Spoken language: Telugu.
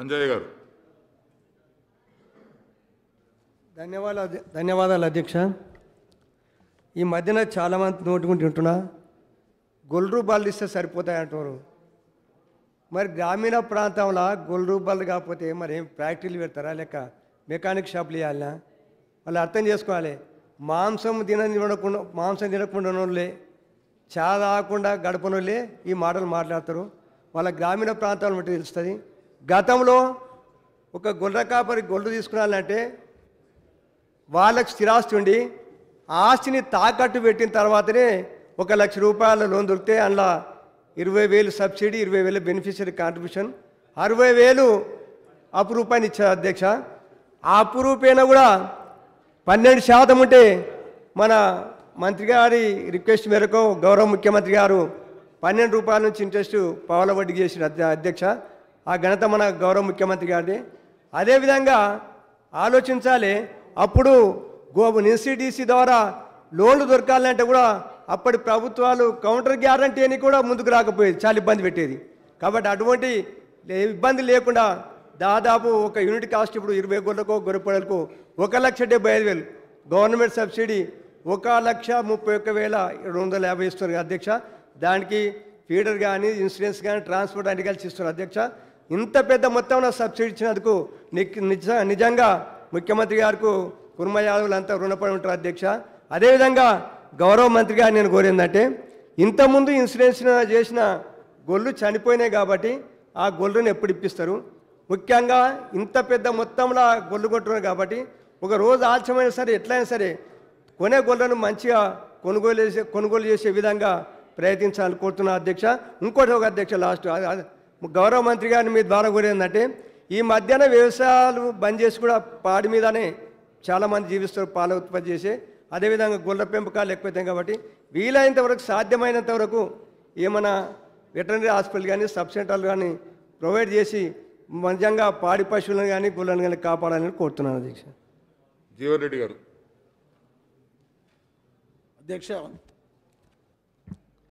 అంజయ్ గారు ధన్యవాదాలు ధన్యవాదాలు అధ్యక్ష ఈ మధ్యన చాలామంది నోటుకుంటూ ఉంటున్నా గొల్లు రూపాయలు ఇస్తే అంటారు మరి గ్రామీణ ప్రాంతంలో గొల్లు రూపాయలు కాకపోతే మరి ఏం ఫ్యాక్టరీలు పెడతారా లేక మెకానిక్ షాపులు ఇవ్వాలా వాళ్ళు అర్థం చేసుకోవాలి మాంసం తినకుండా మాంసం తినకుండా వాళ్ళే చాలా ఆకుండా గడపనోళ్ళే ఈ మాటలు మాట్లాడతారు వాళ్ళ గ్రామీణ ప్రాంతాలను బట్టి తెలుస్తుంది గతంలో ఒక గొర్రె కాపరి గొర్రె తీసుకురాలంటే వాళ్ళకి స్థిరాస్తి ఉండి ఆస్తిని తాకట్టు పెట్టిన తర్వాతనే ఒక లక్ష రూపాయల లోన్ దొరికితే అందులో ఇరవై వేలు సబ్సిడీ ఇరవై వేలు బెనిఫిషియరీ కాంట్రిబ్యూషన్ అరవై వేలు అప్పు రూపాయలు ఇచ్చారు అధ్యక్ష ఆ అప్పు కూడా పన్నెండు శాతం ఉంటే మన మంత్రి గారి రిక్వెస్ట్ మేరకు గౌరవ ముఖ్యమంత్రి గారు పన్నెండు రూపాయల నుంచి ఇంట్రెస్ట్ పవల వడ్డీ చేసిన అధ్యక్ష ఆ ఘనత మన గౌరవ ముఖ్యమంత్రి గారిది అదేవిధంగా ఆలోచించాలి అప్పుడు గోబు ఎన్సీడీసీ ద్వారా లోన్లు దొరకాలంటే కూడా అప్పటి ప్రభుత్వాలు కౌంటర్ గ్యారంటీ అని కూడా ముందుకు రాకపోయేది చాలా ఇబ్బంది పెట్టేది కాబట్టి అటువంటి ఇబ్బంది లేకుండా దాదాపు ఒక యూనిట్ కాస్ట్ ఇప్పుడు ఇరవై గొర్రెలకు గొర్రెపడలకు ఒక లక్ష డెబ్బై ఐదు వేలు గవర్నమెంట్ సబ్సిడీ ఒక లక్ష ముప్పై ఒక్క వేల రెండు వందల యాభై ఇస్తున్నారు అధ్యక్ష దానికి ఫీడర్ కానీ ఇన్సూరెన్స్ కానీ ట్రాన్స్పోర్ట్ అన్ని కలిసి ఇస్తున్నారు అధ్యక్ష ఇంత పెద్ద మొత్తంలో సబ్సిడీ ఇచ్చినందుకు నిజ నిజంగా ముఖ్యమంత్రి గారికి కుర్మ యాదవులు అంతా రుణపడి ఉంటారు అధ్యక్ష అదేవిధంగా గౌరవ మంత్రి గారు నేను కోరిందంటే ఇంతకుముందు ఇన్సూరెన్స్ చేసిన గొల్లు చనిపోయినాయి కాబట్టి ఆ గొల్లును ఎప్పుడు ఇప్పిస్తారు ముఖ్యంగా ఇంత పెద్ద మొత్తంలో గొల్లు కొట్టున్నారు కాబట్టి ఒక రోజు ఆలస్యమైన సరే ఎట్లయినా సరే కొనే గొల్లను మంచిగా కొనుగోలు చేసే కొనుగోలు చేసే విధంగా ప్రయత్నించాలని కోరుతున్నా అధ్యక్ష ఇంకోటి ఒక అధ్యక్ష లాస్ట్ గౌరవ మంత్రి గారిని మీ ద్వారా ఏంటంటే ఈ మధ్యాహ్న వ్యవసాయాలు బంద్ చేసి కూడా పాడి మీదనే చాలామంది జీవిస్తారు పాల ఉత్పత్తి చేసే అదేవిధంగా గుళ్ళ పెంపకాలు ఎక్కువైతే కాబట్టి వీలైనంత వరకు సాధ్యమైనంత వరకు ఏమైనా వెటనరీ హాస్పిటల్ కానీ సబ్ సెంటర్లు కానీ ప్రొవైడ్ చేసి నిజంగా పాడి పశువులను కానీ గుళ్ళను కానీ కాపాడాలని కోరుతున్నాను అధ్యక్ష జీవన్ రెడ్డి గారు అధ్యక్ష